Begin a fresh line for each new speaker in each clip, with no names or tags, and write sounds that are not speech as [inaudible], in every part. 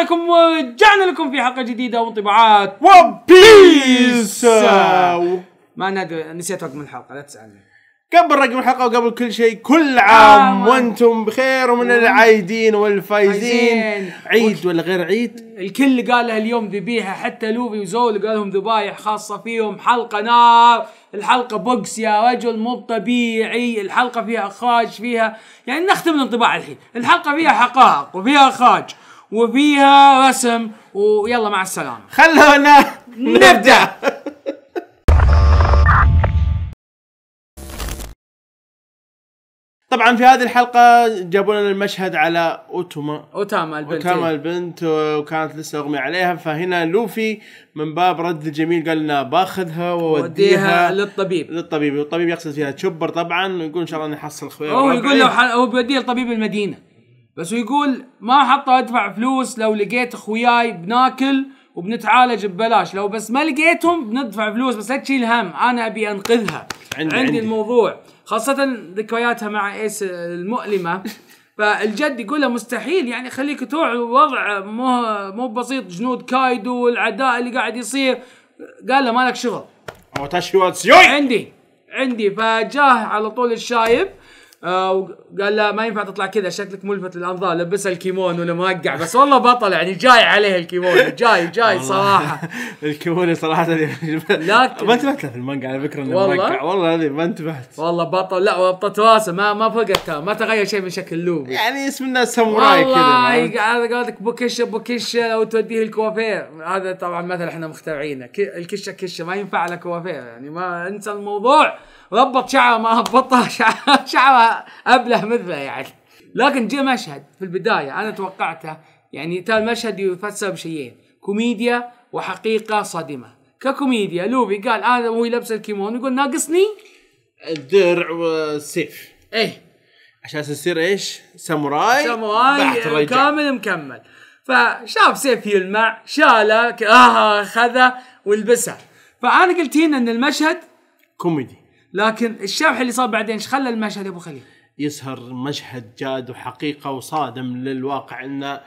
رايكم ورجعنا لكم في حلقه جديده وانطباعات وبيس ما ندري نسيت رقم الحلقه لا تسالني
قبل رقم الحلقه وقبل كل شيء كل عام آه وانتم بخير ومن العايدين
والفايزين عيد ولا غير عيد الكل قالها اليوم ذبيحه حتى لوفي وزول قالهم ذبايح خاصه فيهم حلقه نار الحلقه بوكس يا رجل مو طبيعي الحلقه فيها اخراج فيها يعني نختم الانطباع الحين الحلقه فيها حقائق وفيها اخراج وفيها رسم ويلا مع السلامه خلونا نبدا [laughs]
طبعا في هذه الحلقة جابوا لنا المشهد على اوتوما اوتاما البنت اوتاما البنت وكانت لسه اغمي عليها فهنا لوفي من باب رد الجميل قال لنا باخذها ووديها للطبيب للطبيب والطبيب يقصد فيها تشوبر طبعا ويقول ان شاء الله نحصل خويا هو يقول له
هو بيوديها لطبيب المدينة بس ويقول ما حطه ادفع فلوس لو لقيت اخوياي بناكل وبنتعالج ببلاش لو بس ما لقيتهم بندفع فلوس بس لا تشيل هم انا ابي انقذها عندي, عندي, الموضوع خاصة ذكرياتها مع ايس المؤلمة [laughs] فالجد يقول له مستحيل يعني خليك توع وضع مو مو بسيط جنود كايدو والعداء اللي قاعد يصير قال له مالك شغل عندي عندي فجاه على طول الشايب آه وقال لا ما ينفع تطلع كذا شكلك ملفت للانظار لبسها الكيمونو موقع بس والله بطل يعني جاي عليه الكيمونو جاي جاي صراحه [laughs] الكيمونو
صراحه لكن ما انتبهت له في المانجا على فكره انه موقع
والله هذه ما انتبهت والله بطل لا وابطت راسه ما ما فقدت ما تغير شيء من شكل لوبي يعني اسم الناس ساموراي كذا والله هذا قولك بوكيشا بوكيشا او توديه الكوافير هذا طبعا مثل احنا مخترعينه الكشه كشه ما ينفع على كوافير يعني ما انسى الموضوع ضبط شعره ما ضبطها [laughs] شعره ابله مثله يعني لكن جاء مشهد في البدايه انا توقعته يعني ترى المشهد يفسر بشيئين كوميديا وحقيقه صادمه ككوميديا لوبي قال انا وهو يلبس الكيمون يقول ناقصني الدرع والسيف ايه عشان يصير ايش؟
ساموراي ساموراي كامل
مكمل فشاف سيف يلمع شاله آه خذه ولبسه فانا قلت هنا ان المشهد كوميدي لكن الشبح اللي صار بعدين ايش خلى المشهد يا ابو خليل؟ يسهر
مشهد جاد وحقيقه وصادم للواقع انه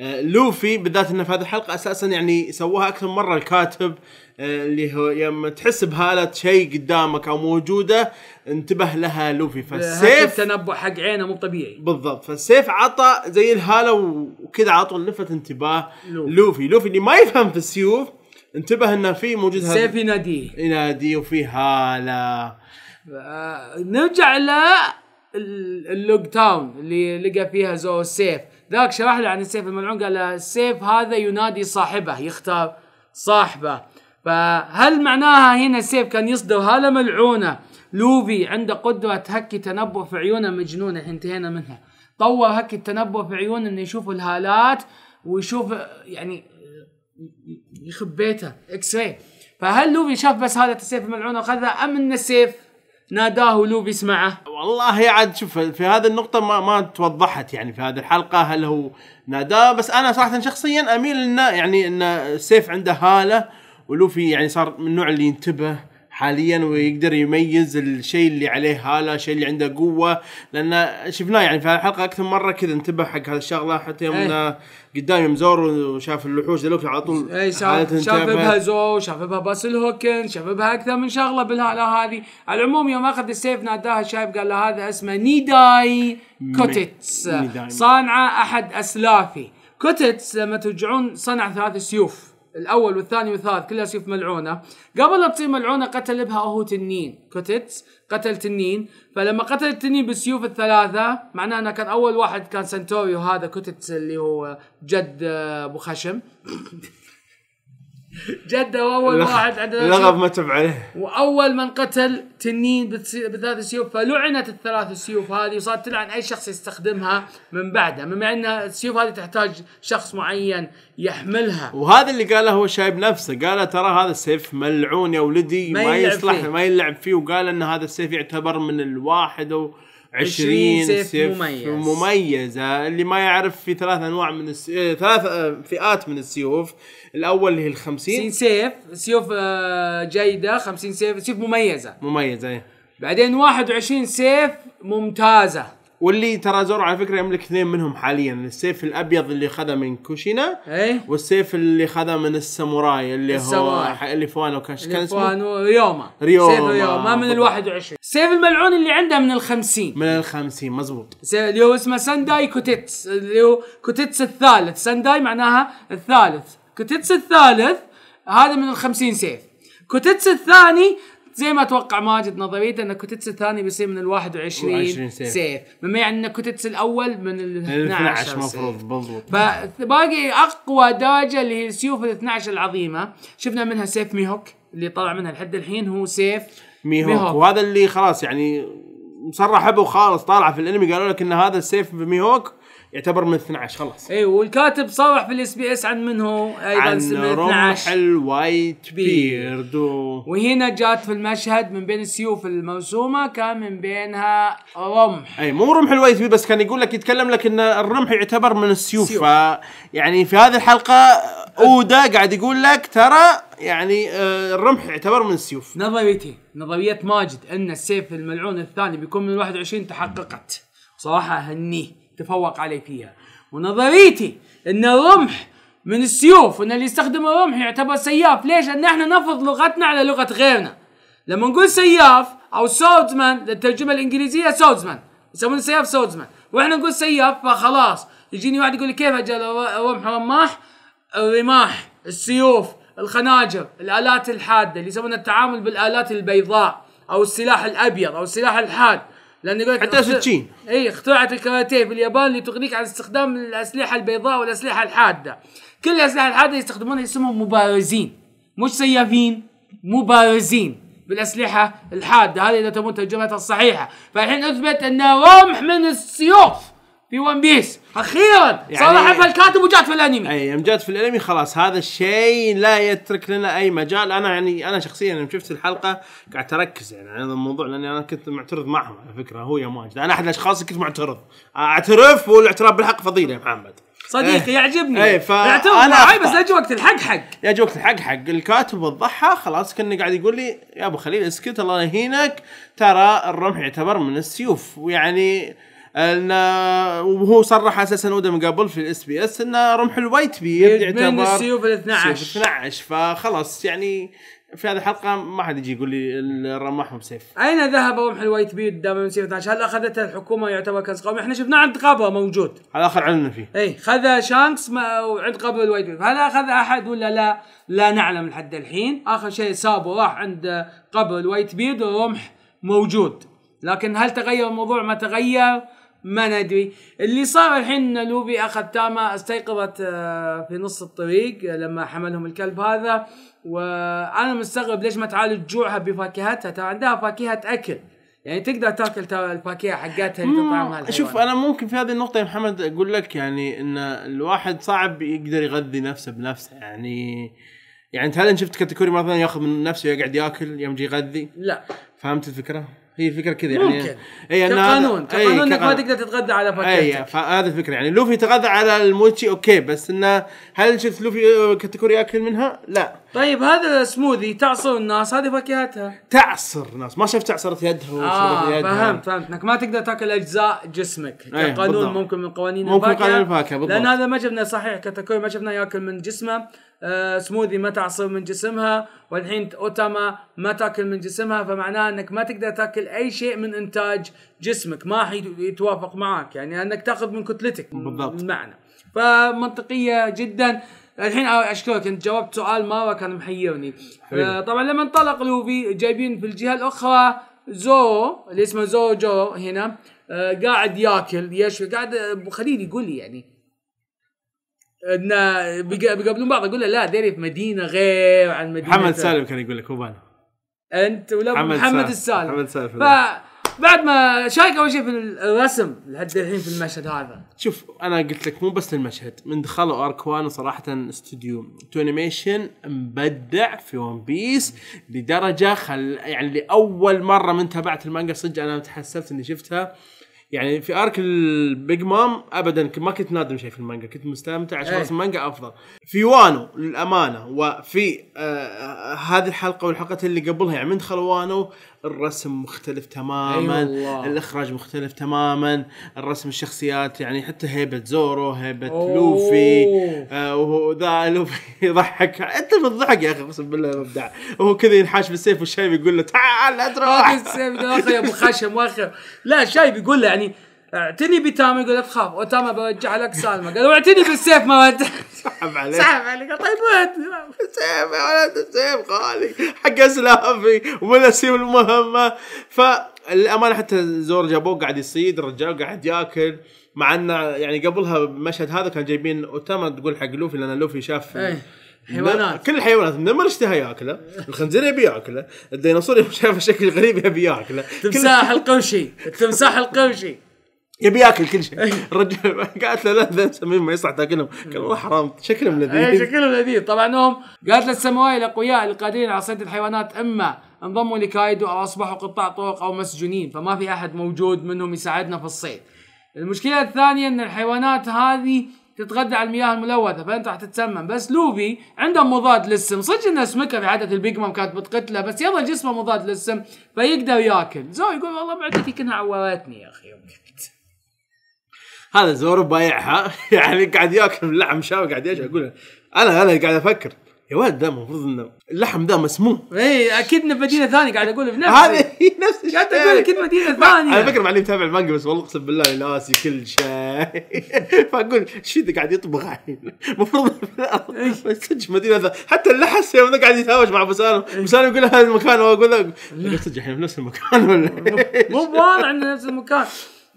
آه، لوفي بالذات انه في هذه الحلقه اساسا يعني سواها اكثر مره الكاتب آه، اللي هو لما تحس بهاله شيء قدامك او موجوده انتبه لها لوفي فالسيف التنبؤ حق عينه مو طبيعي بالضبط فالسيف عطى زي الهاله وكذا على طول لفت انتباه لوفي. لوفي لوفي اللي ما يفهم في السيوف انتبه انه في موجود هذا سيف يناديه ينادي وفي هاله
آه، نرجع ل اللوك تاون اللي لقى فيها زو سيف ذاك شرح له عن السيف الملعون قال السيف هذا ينادي صاحبه يختار صاحبه فهل معناها هنا السيف كان يصدر هالة ملعونة لوفي عنده قدرة هكي تنبؤ في عيونه مجنونة انتهينا منها طور هكي التنبؤ في عيونه انه يشوف الهالات ويشوف يعني يخب بيته اكس راي فهل لوفي شاف بس هذا السيف الملعون اخذه ام ان السيف ناداه ولوفي سمعه والله عاد شوف في هذه النقطة ما ما
توضحت يعني في هذه الحلقة هل هو ناداه بس أنا صراحة شخصيا أميل إنه يعني إنه السيف عنده هالة ولوفي يعني صار من النوع اللي ينتبه حاليا ويقدر يميز الشيء اللي عليه هاله الشيء اللي عنده قوه لان شفناه يعني في الحلقه اكثر مره كذا انتبه حق هذه الشغله حتى يوم أيه. قدام يوم زور وشاف الوحوش ذلوك على
طول اي شاف, شاف بها زو شاف بها باسل هوكن شاف بها اكثر من شغله بالهاله هذه على العموم يوم اخذ السيف ناداها الشايب قال له هذا اسمه نيداي كوتيتس صانعه احد اسلافي كوتيتس لما ترجعون صنع ثلاث سيوف الاول والثاني والثالث كلها سيف ملعونه قبل لا تصير ملعونه قتل بها هو تنين كوتيتس قتل تنين فلما قتل التنين بالسيوف الثلاثه معناه انه كان اول واحد كان سنتوريو هذا كوتيتس اللي هو جد آه، ابو خشم [laughs] جده واول واحد عندنا لغب تب عليه واول من قتل تنين بثلاث سيوف فلعنت الثلاث سيوف هذه وصارت تلعن اي شخص يستخدمها من بعده بما ان السيوف هذه تحتاج شخص معين يحملها وهذا
اللي قاله هو شايب نفسه قال ترى هذا السيف ملعون يا ولدي ما, ما يصلح فيه. ما يلعب فيه وقال ان هذا السيف يعتبر من الواحد و... 20 سيف, مميز. مميزة اللي ما يعرف في ثلاث انواع من الس... آه، ثلاث آه، فئات من السيوف
الاول اللي هي ال 50 سيف سيوف آه، جيدة 50 سيف سيوف مميزة مميزة ايه بعدين 21 سيف ممتازة واللي ترى زورو على
فكره يملك اثنين منهم حاليا السيف الابيض اللي خذه من كوشينا ايه والسيف اللي خذه من الساموراي اللي السماراي. هو اللي فوانو كان كان اسمه فوانو
ريوما ريوما سيف ريوما من ال 21 السيف الملعون اللي عنده من ال 50 من ال 50 مزبوط سي- اللي هو اسمه سانداي كوتيتس اللي هو كوتيتس الثالث سانداي معناها الثالث كوتيتس الثالث هذا من ال 50 سيف كوتيتس الثاني زي ما اتوقع ماجد نظريته ان كوتيتسو الثاني بيصير من ال 21 سيف. سيف مما يعني ان كوتيتسو الاول من ال 12 المفروض بالضبط باقي اقوى داجه اللي هي سيوف ال 12 العظيمه شفنا منها سيف ميهوك اللي طلع منها لحد الحين هو سيف ميهوك, ميهوك.
وهذا اللي خلاص يعني مصرح به خالص طالع في الانمي قالوا لك ان هذا السيف ميهوك يعتبر من 12 خلاص
اي والكاتب صرح في الاس بي اس عن من هو ايضا عن رمح
الوايت بيرد و...
وهنا جات في المشهد من بين السيوف المرسومه كان من بينها رمح
اي مو رمح الوايت بيرد بس كان يقول لك يتكلم لك ان الرمح يعتبر من السيوف ف يعني في هذه الحلقه اودا
قاعد يقول لك ترى يعني آه، الرمح يعتبر من السيوف نظريتي نظريه ماجد ان السيف الملعون الثاني بيكون من 21 تحققت صراحه اهنيه تفوق علي فيها ونظريتي ان الرمح من السيوف وان اللي يستخدم الرمح يعتبر سياف ليش لان احنا نفرض لغتنا على لغه غيرنا لما نقول سياف او سودزمان للترجمه الانجليزيه سودزمان يسمونه سياف سودزمان واحنا نقول سياف فخلاص يجيني واحد يقول لي كيف اجل الرمح رماح الرماح السيوف الخناجر الالات الحاده اللي يسمونها التعامل بالالات البيضاء او السلاح الابيض او السلاح الحاد لان يقول حتى 60 اي اخترعت الكاراتيه في اليابان لتغنيك عن استخدام الاسلحه البيضاء والاسلحه الحاده كل الاسلحه الحاده يستخدمونها يسموهم مبارزين مش سيافين مبارزين بالاسلحه الحاده هذه اذا تبون ترجمتها الصحيحه فالحين اثبت انه رمح من السيوف في ون بيس
اخيرا يعني صرح الكاتب وجات في الانمي اي يوم جات في الانمي خلاص هذا الشيء لا يترك لنا اي مجال انا يعني انا شخصيا يوم شفت الحلقه قعدت اركز يعني على هذا الموضوع لاني انا كنت معترض معهم على فكره هو يا ماجد انا احد الاشخاص كنت معترض اعترف والاعتراف بالحق فضيله يا محمد صديقي إيه. يعجبني اي ف انا معاي بس اجي وقت الحق حق يجي وقت الحق حق الكاتب الضحى خلاص كان قاعد يقول لي يا ابو خليل اسكت الله يهينك ترى الرمح يعتبر من السيوف ويعني ان وهو صرح اساسا ودا من قبل في الاس بي اس ان رمح الوايت بيرد يعتبر من السيوف ال 12 12 فخلاص يعني في هذه الحلقه ما حد يجي يقول لي مو بسيف
اين ذهب رمح الوايت بيرد دام ال 12 هل اخذته الحكومه يعتبر كنز قومي احنا شفناه عند قبر موجود على اخر علمنا فيه اي خذ شانكس وعند قبر الوايت بيرد هل اخذ احد ولا لا لا نعلم لحد الحين اخر شيء سابه راح عند قبر الوايت بيرد ورمح موجود لكن هل تغير الموضوع ما تغير ما ندري اللي صار الحين ان لوبي اخذ تاما استيقظت آه، في نص الطريق لما حملهم الكلب هذا وانا مستغرب ليش ما تعالج جوعها بفاكهتها ترى عندها فاكهه اكل يعني تقدر تاكل ترى الفاكهه حقتها اللي تطعمها شوف انا ممكن في هذه
النقطه يا محمد اقول لك يعني ان الواحد صعب يقدر يغذي نفسه بنفسه يعني يعني انت هل شفت كاتيكوري مثلا ياخذ من نفسه ويقعد ياكل يوم يغذي؟ لا فهمت الفكره؟ هي الفكره كذا يعني ممكن اي يعني أنا إيه، كقانون انك ما تقدر تتغذى على باكيتك اي فهذه الفكره يعني لوفي تغذى على الموتشي اوكي بس انه هل شفت لوفي كاتيكوري ياكل
منها؟ لا طيب هذا سموذي تعصر الناس هذه فاكهتها
تعصر الناس ما شفت تعصرت يدها وشربت آه يدها فهمت
فهمت انك ما تقدر تاكل اجزاء جسمك أيه قانون ممكن من قوانين ممكن الفاكهه قانون الفاكهه بالضبط لان هذا ما شفنا صحيح كتاكوي ما شفنا ياكل من جسمه آه سموذي ما تعصر من جسمها والحين اوتاما ما تاكل من جسمها فمعناها انك ما تقدر تاكل اي شيء من انتاج جسمك ما يتوافق معك يعني انك تاخذ من كتلتك بالضبط المعنى فمنطقيه جدا الحين اشكرك انت جاوبت سؤال مره كان محيرني آه، طبعا لما انطلق لوفي جايبين في الجهه الاخرى زو اللي اسمه زو جو هنا آه، قاعد ياكل يشوي قاعد ابو خليل يقول لي يعني ان بيقابلون بعض اقول له لا ديري في مدينه غير عن مدينه محمد سالم
كان يقول لك هو
انت ولا محمد, محمد السالم محمد سالم بعد ما شايك اول شيء في الرسم لحد الحين في المشهد
هذا شوف انا قلت لك مو بس المشهد من دخلوا ارك 1 صراحه استوديو تو انيميشن مبدع في ون بيس لدرجه خل يعني لاول مره من تابعت المانجا صدق انا تحسبت اني شفتها يعني في ارك البيج مام ابدا ما كنت نادم شيء في المانجا كنت مستمتع عشان ايه. المانجا افضل في وانو للامانه وفي آه, آه، هذه الحلقه والحلقه اللي قبلها يعني من دخل وانو الرسم مختلف تماما أيوة الاخراج مختلف تماما الرسم الشخصيات يعني حتى هيبه زورو هيبه أوه. لوفي آه وهو ذا [laughs] لوفي يضحك انت من الضحك يا اخي اقسم بالله مبدع وهو كذا ينحاش بالسيف والشايب يقول له تعال لا تروح
السيف يا ابو خشم واخر لا شايب يقول له يعني اعتني بتامر يقول لا تخاف وتاما بوجع لك سالمه قال واعتني بالسيف ما سحب عليك سحب عليك طيب [laughs] سيف يا سيف غالي
حق اسلافي ولا سيب المهمه فالامانه حتى زور جابوه قاعد يصيد الرجال قاعد ياكل مع انه يعني قبلها المشهد هذا كان جايبين اوتاما تقول حق لوفي لان لوفي شاف أيه. حيوانات كل الحيوانات النمر اشتهى ياكله، الخنزير يبي ياكله، الديناصور شاف شكل غريب يبي ياكله، تمساح القوشي، التمساح القوشي يبي ياكل كل شيء الرجال قالت له لا ذا سمين ما يصلح تاكلهم قال والله حرام شكلهم لذيذ
شكلهم لذيذ طبعا هم قالت له السماوي الاقوياء القادرين على صيد الحيوانات اما انضموا لكايدو او اصبحوا قطاع طرق او مسجونين فما في احد موجود منهم يساعدنا في الصيد المشكله الثانيه ان الحيوانات هذه تتغذى على المياه الملوثه فانت راح تتسمم بس لوفي عنده مضاد للسم صدق انه سمكه في عاده البيج مام كانت بتقتله بس يلا جسمه مضاد للسم فيقدر ياكل زو يقول والله معدتي كانها عورتني يا اخي يوم هذا
زورو بايعها [laughs] يعني قاعد ياكل من لحم شاوي قاعد ايش اقول انا انا قاعد افكر يا ولد ده المفروض انه اللحم ده مسموم
اي اكيد انه مدينه ثانيه قاعد اقول بنفسي هذه [laughs] نفس الشيء قاعد اقول اكيد مدينه ثانيه على
فكره معلم متابع المانجا بس والله اقسم بالله ناسي كل شيء [laughs] فاقول شو ذا قاعد يطبخ الحين المفروض صدق مدينه ثانيه حتى اللحس يوم قاعد يتهاوش مع ابو سالم ابو سالم يقول هذا المكان واقول له صدق احنا في نفس المكان ولا
مو بواضح انه نفس المكان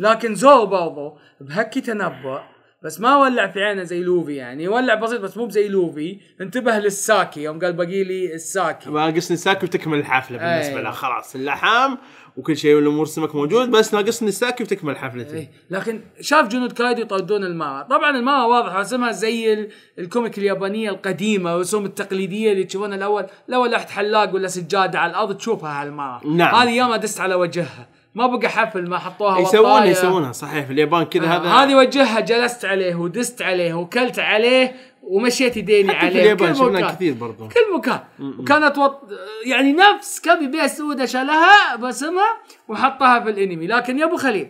لكن زو برضو بهكي تنبؤ بس ما ولع في عينه زي لوفي يعني ولع بسيط بس مو زي لوفي انتبه للساكي يوم قال باقي لي الساكي
ناقصني الساكي وتكمل الحفله بالنسبه له
خلاص اللحام
وكل شيء والامور سمك موجود بس ناقصني الساكي وتكمل حفلتي أي.
لكن شاف جنود كايدو يطردون الماء طبعا الماء واضح رسمها زي الكوميك اليابانيه القديمه الرسوم التقليديه اللي تشوفونها الاول لو لحت حلاق ولا سجاده على الارض تشوفها هالماء نعم هذه ياما دست على وجهها ما بقى حفل ما حطوها يسوونها يسوونها
صحيح في اليابان كذا آه هذا هذه
وجهها جلست عليه ودست عليه وكلت عليه ومشيت يديني عليه في اليابان شفناها
كثير برضو كل
مكان م-م. وكانت وط... يعني نفس كبي بيست سودا شالها بسمها وحطها في الانمي لكن يا ابو خليل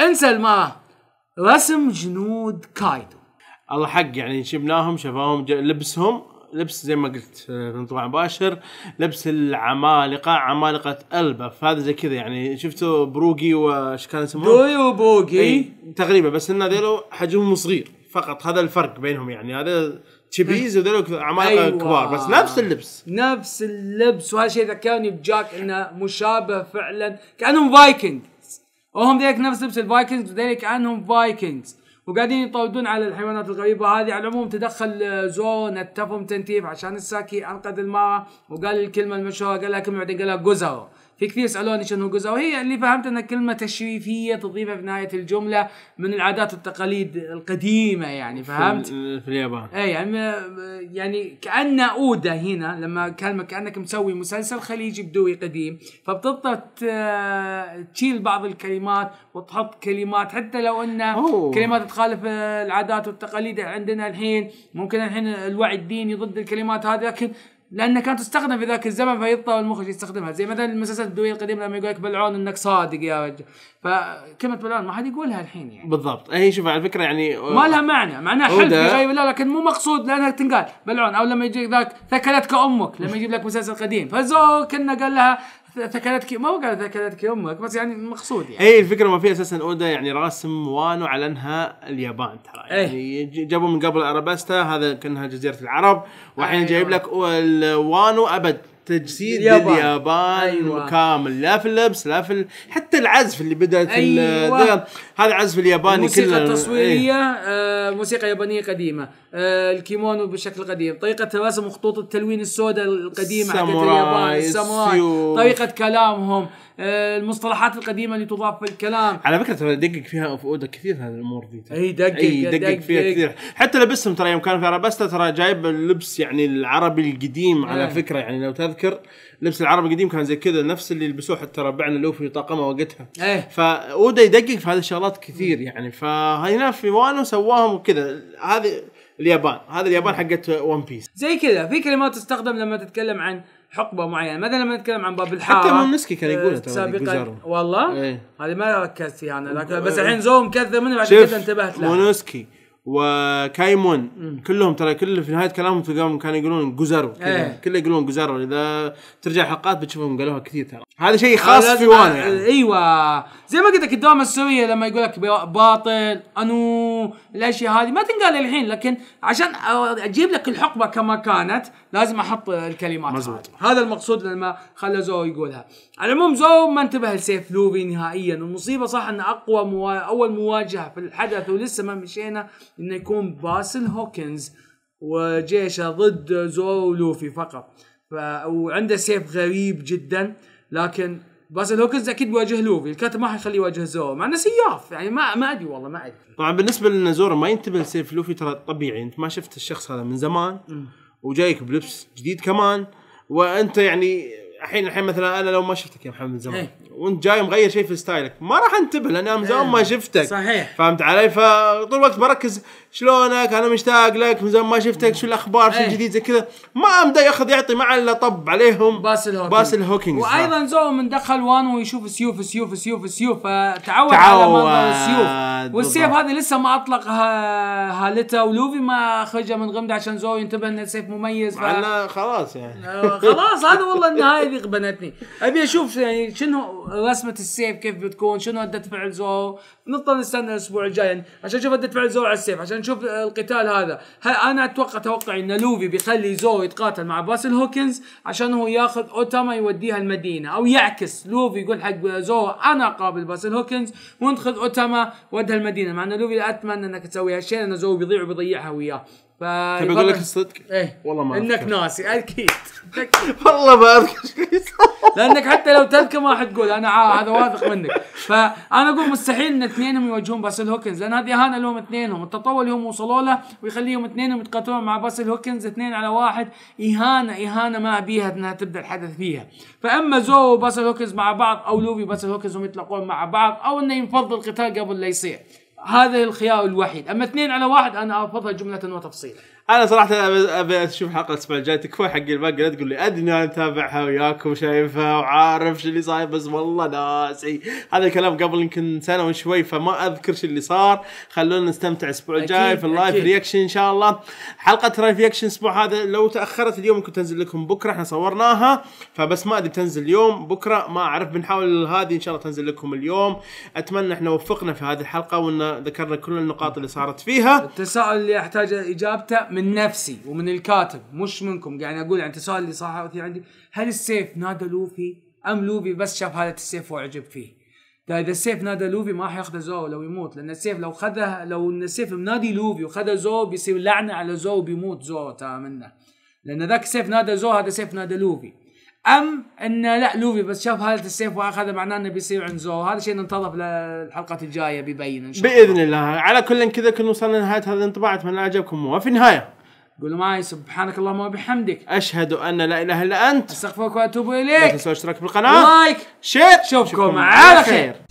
انسى ما رسم جنود كايدو
الله حق يعني شفناهم شفاهم لبسهم لبس زي ما قلت انطباع مباشر لبس العمالقه عمالقه البا فهذا زي كذا يعني شفتوا بروجي وايش كان اسمه؟ دوي اي تقريبا بس ان هذول حجمهم صغير فقط هذا الفرق بينهم يعني هذا تشيبيز وذول عمالقه أيوة. كبار بس نفس
اللبس نفس اللبس وهذا الشيء ذكرني بجاك انه مشابه فعلا كانهم فايكنج وهم ذلك نفس لبس الفايكنجز وذلك كانهم فايكنجز وقاعدين يطودون على الحيوانات الغريبه هذه على العموم تدخل زون نتفهم تنتيف عشان الساكي انقذ المارة وقال الكلمه المشهوره قال لها كلمه بعدين قال لها جوزارو في كثير يسالوني شنو جزء وهي اللي فهمت ان كلمه تشريفيه تضيفها في نهايه الجمله من العادات والتقاليد القديمه يعني فهمت؟
في, اليابان اي
يعني يعني كان اودا هنا لما كان كانك مسوي مسلسل خليجي بدوي قديم فبتضطر آه، تشيل بعض الكلمات وتحط كلمات حتى لو انه كلمات تخالف العادات والتقاليد عندنا الحين ممكن الحين الوعي الديني ضد الكلمات هذه لكن لانها كانت تستخدم في ذاك الزمن فيضطر المخرج يستخدمها زي مثلا المسلسلات الدوليه القديمه لما يقول لك بلعون انك صادق يا رجل فكلمه بلعون ما حد يقولها الحين
يعني بالضبط اي شوف على فكره يعني آه، ما لها
معنى معناها حلف بغير الله لكن مو مقصود لانها تنقال بلعون او لما يجيك ذاك ثكلتك امك لما يجيب لك مسلسل قديم فزو كنا قال لها ثكلتك ما هو قال ثكلتك امك بس يعني مقصود
يعني اي الفكره ما في اساسا اودا يعني راسم وانو على انها اليابان ترى إيه. يعني جابوا من قبل ارابستا هذا كانها جزيره العرب واحيانا أيوة. جايب لك وانو ابد تجسيد اليابان. اليابان أيوة. كامل لا في اللبس لا في ال... حتى العزف اللي بدات أيوة. ال... هذا العزف الياباني الموسيقى كل... التصويريه
أيه. آه موسيقى يابانيه قديمه آه الكيمونو بشكل قديم طريقه رسم خطوط التلوين السوداء القديمه حقت اليابان الساموراي طريقه كلامهم آه، المصطلحات القديمه اللي تضاف في الكلام
على فكره ترى دقق فيها في اودا كثير هذه الامور دي اي دقق اي دقق, دقق فيها دقق. كثير حتى لبسهم ترى يوم كان في ارابستا ترى جايب اللبس يعني العربي القديم على إيه. فكره يعني لو تذكر لبس العربي القديم كان زي كذا نفس اللي يلبسوه حتى ربعنا لوفي طاقمه وقتها ايه فاودا يدقق في هذه الشغلات كثير يعني فهنا في وانو سواهم وكذا هذه اليابان هذا اليابان حقت ون بيس
زي كذا في كلمات تستخدم لما تتكلم عن حقبه معينه مثلا لما نتكلم عن باب الحاره حتى مامنسكي كان يقول سابقا والله ايه. ما ركزت فيها يعني. انا لكن أه، بس أه، أه. الحين زوم كذا منه عشان كذا انتبهت له
مونوسكي وكايمون كلهم ترى كل في نهايه كلامهم تلقاهم كانوا يقولون جزر ايه. كله يقولون جوزارو اذا ترجع حلقات بتشوفهم قالوها كثير ترى هذا شيء آه، خاص في وانا آه، يعني.
ايوه زي ما قلت لك الدوامه السوريه لما يقول لك باطل انو الاشياء هذه ما تنقال الحين لكن عشان اجيب لك الحقبه كما كانت لازم احط الكلمات مزبوط. هذا المقصود لما خلى زو يقولها على العموم زو ما انتبه لسيف لوفي نهائيا المصيبه صح انه اقوى موا... اول مواجهه في الحدث ولسه ما مشينا انه يكون باسل هوكنز وجيشه ضد زورو ولوفي فقط ف... وعنده سيف غريب جدا لكن باسل هوكنز اكيد بيواجه لوفي الكاتب ما حيخليه يواجه زورو مع انه سياف يعني ما ما ادري والله ما ادري طبعا بالنسبه
لنا زورو ما ينتبه لسيف لوفي ترى طبيعي انت ما شفت الشخص هذا من زمان وجايك بلبس جديد كمان وانت يعني الحين الحين مثلا انا لو ما شفتك يا محمد من زمان إيه. وانت جاي مغير شيء في ستايلك ما راح انتبه لان انا من زمان إيه. ما شفتك صحيح فهمت علي فطول الوقت بركز شلونك انا مشتاق لك من زمان ما شفتك شو الاخبار شو إيه. الجديد زي كذا ما امدا ياخذ يعطي مع الا طب عليهم باسل هوكينز باسل هوكينز
وايضا زو من دخل وانو يشوف سيوف سيوف سيوف سيوف فتعود على منظر السيوف والسيف هذا لسه ما اطلق هالته ولوفي ما اخرجها من غمده عشان زو ينتبه ان السيف مميز ف...
خلاص يعني آه، خلاص
هذا والله [laughs] النهايه ابي بنتني ابي اشوف يعني شنو رسمه السيف كيف بتكون شنو رده فعل زورو نضطر نستنى الاسبوع الجاي يعني عشان نشوف رده فعل زورو على السيف عشان نشوف القتال هذا انا اتوقع توقعي ان لوفي بيخلي زورو يتقاتل مع باسل هوكنز عشان هو ياخذ اوتاما يوديها المدينه او يعكس لوفي يقول حق زورو انا قابل باسل هوكنز وانت خذ اوتاما ودها المدينه مع ان لوفي اتمنى انك تسوي هالشيء لان زورو بيضيع وبيضيعها وياه ف تبي اقول طيب، لك الصدق؟
ايه والله ما انك ناسي
اكيد [laughs] والله ما اذكر لانك حتى لو تذكر ما حتقول انا هذا واثق منك فانا اقول مستحيل ان اثنينهم يواجهون باسل هوكنز لان هذه اهانه لهم اثنينهم التطور اللي هم وصلوا له ويخليهم اثنينهم يتقاتلون مع باسل هوكنز اثنين على واحد اهانه اهانه ما ابيها انها تبدا الحدث فيها فاما زو وباسل هوكنز مع بعض او لوفي وباسل هوكنز هم يتلاقون مع بعض او انه ينفض القتال قبل لا يصير هذا الخيار الوحيد اما اثنين على واحد انا ارفضها جمله وتفصيلا
انا صراحه ابي اشوف حلقه الاسبوع الجاي تكفى حق الباقي لا تقول لي ادري انا متابعها وياكم شايفها وعارف شو اللي صاير بس والله ناسي هذا الكلام قبل يمكن سنه وشوي فما اذكر شو اللي صار خلونا نستمتع الاسبوع الجاي في اللايف رياكشن ان شاء الله حلقه لايف رياكشن الاسبوع هذا لو تاخرت اليوم ممكن تنزل لكم بكره احنا صورناها فبس ما ادري تنزل اليوم بكره ما اعرف بنحاول هذه ان شاء الله تنزل لكم اليوم اتمنى احنا وفقنا في هذه الحلقه وان ذكرنا كل النقاط اللي
صارت فيها التساؤل اللي احتاج اجابته من من نفسي ومن الكاتب مش منكم قاعد اقول عن تساؤل اللي صار عندي هل السيف نادى لوفي ام لوفي بس شاف هذا السيف واعجب فيه؟ ده اذا السيف نادى لوفي ما حياخذه زو لو يموت لان السيف لو خذه لو ان السيف منادي لوفي وخذه زو بيصير لعنه على زو بيموت زو ترى منه لان ذاك السيف نادى زو هذا سيف نادى لوفي ام ان لا لوفي بس شاف هذا السيف واخذه معناه انه بيصير عند زورو هذا شيء ننتظر للحلقه الجايه بيبين ان شاء
الله باذن الله على كل كذا كنا وصلنا لنهايه هذا الانطباع اتمنى اعجبكم وفي النهايه قولوا معي سبحانك اللهم وبحمدك اشهد ان لا اله الا انت استغفرك واتوب اليك لا تنسوا الاشتراك بالقناه لايك شير
شوفكم على خير